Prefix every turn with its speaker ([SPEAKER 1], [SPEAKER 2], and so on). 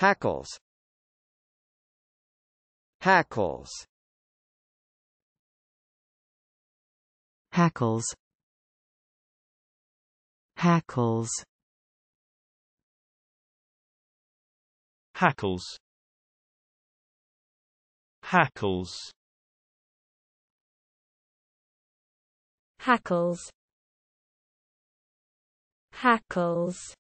[SPEAKER 1] Hackles Hackles Hackles Hackles Hackles Hackles Hackles Hackles